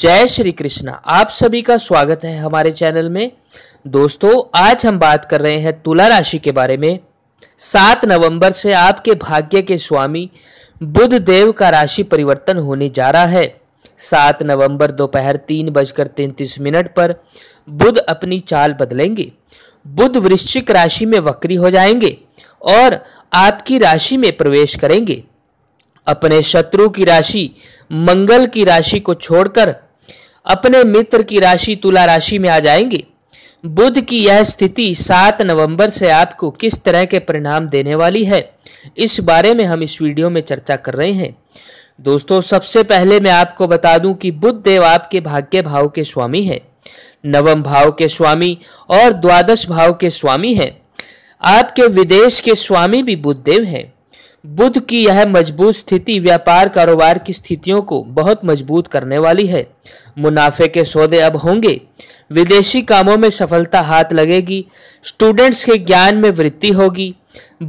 जय श्री कृष्णा आप सभी का स्वागत है हमारे चैनल में दोस्तों आज हम बात कर रहे हैं तुला राशि के बारे में सात नवंबर से आपके भाग्य के स्वामी बुध देव का राशि परिवर्तन होने जा रहा है सात नवंबर दोपहर तीन बजकर तैंतीस मिनट पर बुध अपनी चाल बदलेंगे बुध वृश्चिक राशि में वक्री हो जाएंगे और आपकी राशि में प्रवेश करेंगे अपने शत्रु की राशि मंगल की राशि को छोड़कर अपने मित्र की राशि तुला राशि में आ जाएंगे बुध की यह स्थिति सात नवंबर से आपको किस तरह के परिणाम देने वाली है इस बारे में हम इस वीडियो में चर्चा कर रहे हैं दोस्तों सबसे पहले मैं आपको बता दूं कि बुध देव आपके भाग्य भाव के स्वामी है नवम भाव के स्वामी और द्वादश भाव के स्वामी हैं आपके विदेश के स्वामी भी बुद्धदेव देव हैं बुद्ध की यह मजबूत स्थिति व्यापार कारोबार की स्थितियों को बहुत मजबूत करने वाली है मुनाफे के सौदे अब होंगे विदेशी कामों में सफलता हाथ लगेगी स्टूडेंट्स के ज्ञान में वृद्धि होगी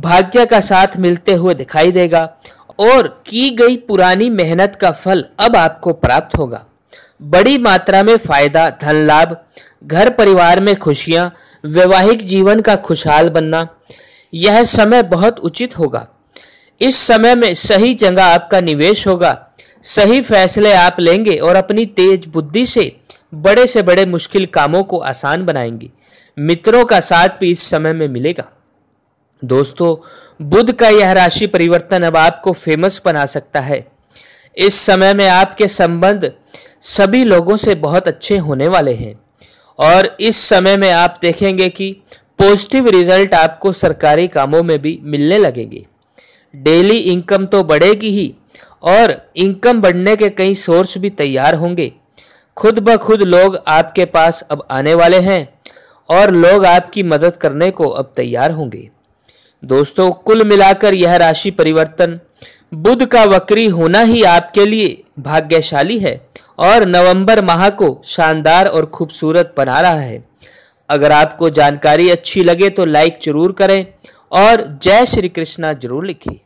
भाग्य का साथ मिलते हुए दिखाई देगा और की गई पुरानी मेहनत का फल अब आपको प्राप्त होगा बड़ी मात्रा में फायदा धन लाभ घर परिवार में खुशियां वैवाहिक जीवन का खुशहाल बनना यह समय बहुत उचित होगा इस समय में सही जगह आपका निवेश होगा सही फैसले आप लेंगे और अपनी तेज बुद्धि से बड़े से बड़े मुश्किल कामों को आसान बनाएंगे मित्रों का साथ भी इस समय में मिलेगा दोस्तों बुद्ध का यह राशि परिवर्तन अब आपको फेमस बना सकता है इस समय में आपके संबंध सभी लोगों से बहुत अच्छे होने वाले हैं और इस समय में आप देखेंगे कि पॉजिटिव रिजल्ट आपको सरकारी कामों में भी मिलने लगेंगे डेली इनकम तो बढ़ेगी ही और इनकम बढ़ने के कई सोर्स भी तैयार होंगे खुद ब खुद लोग आपके पास अब आने वाले हैं और लोग आपकी मदद करने को अब तैयार होंगे दोस्तों कुल मिलाकर यह राशि परिवर्तन बुध का वक्री होना ही आपके लिए भाग्यशाली है और नवंबर माह को शानदार और खूबसूरत बना रहा है अगर आपको जानकारी अच्छी लगे तो लाइक जरूर करें और जय श्री कृष्णा जरूर लिखें